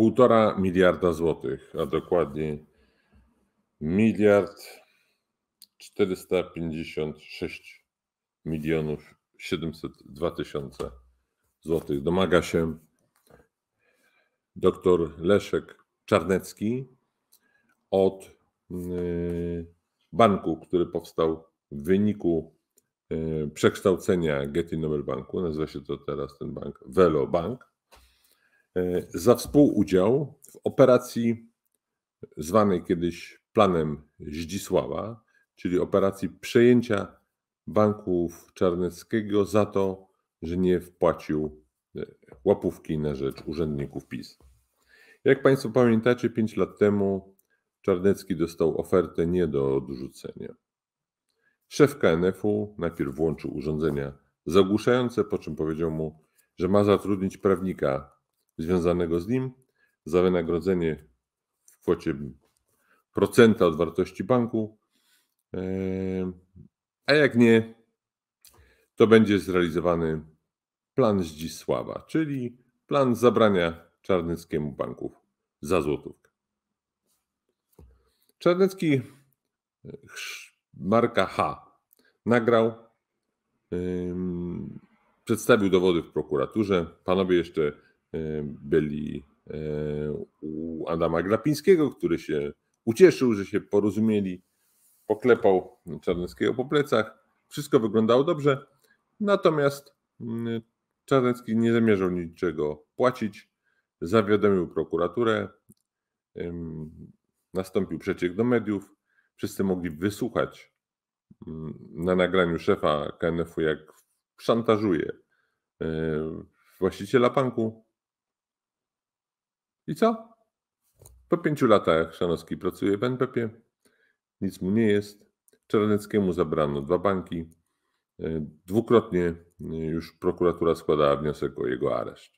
Półtora miliarda złotych, a dokładniej miliard 456 milionów 702 tysiące złotych. Domaga się dr Leszek Czarnecki od y, banku, który powstał w wyniku y, przekształcenia Getty Nobel Banku, nazywa się to teraz ten bank Velo Bank, E, za współudział w operacji zwanej kiedyś planem Zdzisława, czyli operacji przejęcia banków Czarneckiego za to, że nie wpłacił e, łapówki na rzecz urzędników PiS. Jak Państwo pamiętacie, 5 lat temu Czarnecki dostał ofertę nie do odrzucenia. Szef KNF-u najpierw włączył urządzenia zagłuszające, po czym powiedział mu, że ma zatrudnić prawnika związanego z nim za wynagrodzenie w kwocie procenta od wartości banku, ehm, a jak nie, to będzie zrealizowany plan Zdzisława, czyli plan zabrania Czarneckiemu banków za złotówkę. Czarnecki e, marka H nagrał, yy, przedstawił dowody w prokuraturze. Panowie jeszcze E, byli e, u Adama Grapińskiego, który się ucieszył, że się porozumieli, poklepał Czarneckiego po plecach. Wszystko wyglądało dobrze, natomiast mm, Czarnecki nie zamierzał niczego płacić. Zawiadomił prokuraturę, nastąpił przeciek do mediów. Wszyscy mogli wysłuchać mm, na nagraniu szefa KNF-u, jak szantażuje e, właściciela banku. I co? Po pięciu latach Szanowski pracuje w NPP, nic mu nie jest. Czerneckiemu zabrano dwa banki. E, dwukrotnie e, już prokuratura składała wniosek o jego areszt.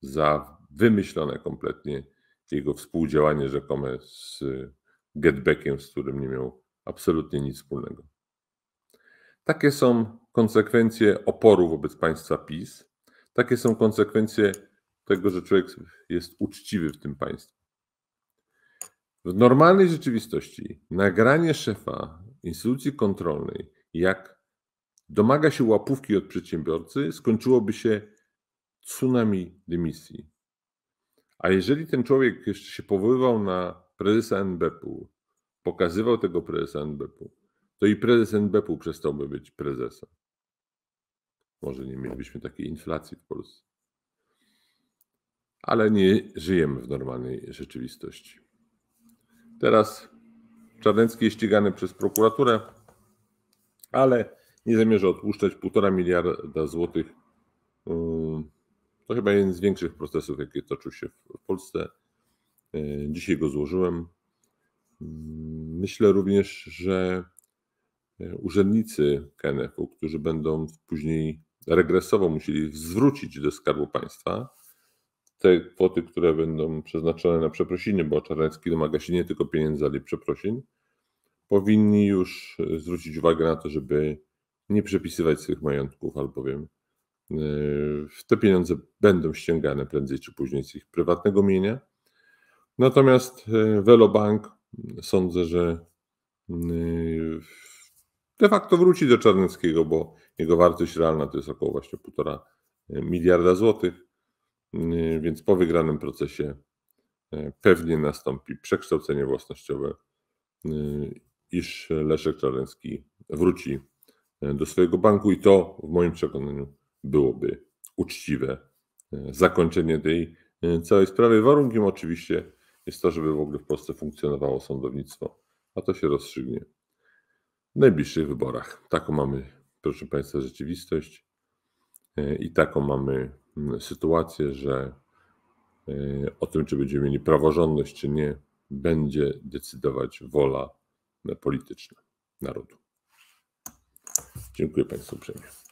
Za wymyślone kompletnie jego współdziałanie rzekome z Getbackiem, z którym nie miał absolutnie nic wspólnego. Takie są konsekwencje oporu wobec państwa PiS. Takie są konsekwencje tego, że człowiek jest uczciwy w tym państwie. W normalnej rzeczywistości nagranie szefa instytucji kontrolnej, jak domaga się łapówki od przedsiębiorcy, skończyłoby się tsunami dymisji. A jeżeli ten człowiek jeszcze się powoływał na prezesa NBP-u, pokazywał tego prezesa NBP-u, to i prezes NBP-u przestałby być prezesem. Może nie mielibyśmy takiej inflacji w Polsce ale nie żyjemy w normalnej rzeczywistości. Teraz Czarnecki jest ścigany przez prokuraturę, ale nie zamierza odpuszczać 1,5 miliarda złotych. To chyba jeden z większych procesów, jaki toczył się w Polsce. Yy, dzisiaj go złożyłem. Myślę również, że e, urzędnicy KNF-u, którzy będą później regresowo musieli zwrócić do Skarbu Państwa, te kwoty, które będą przeznaczone na przeprosiny, bo Czarnecki domaga się nie tylko pieniędzy, ale i przeprosin, powinni już e, zwrócić uwagę na to, żeby nie przepisywać swych majątków, albowiem e, te pieniądze będą ściągane prędzej czy później z ich prywatnego mienia. Natomiast e, Velobank sądzę, że de facto wróci do Czarneckiego, bo jego wartość realna to jest około właśnie 1,5 miliarda złotych. Y, więc po wygranym procesie y, pewnie nastąpi przekształcenie własnościowe, y, iż Leszek Czaręcki wróci do swojego banku i to w moim przekonaniu byłoby uczciwe zakończenie tej całej sprawy. Warunkiem oczywiście jest to, żeby w ogóle w Polsce funkcjonowało sądownictwo, a to się rozstrzygnie w najbliższych wyborach. Taką mamy, proszę Państwa, rzeczywistość i taką mamy sytuację, że y, o tym, czy będziemy mieli praworządność, czy nie, będzie decydować wola polityczna narodu. Dziękuję Państwu uprzejmie.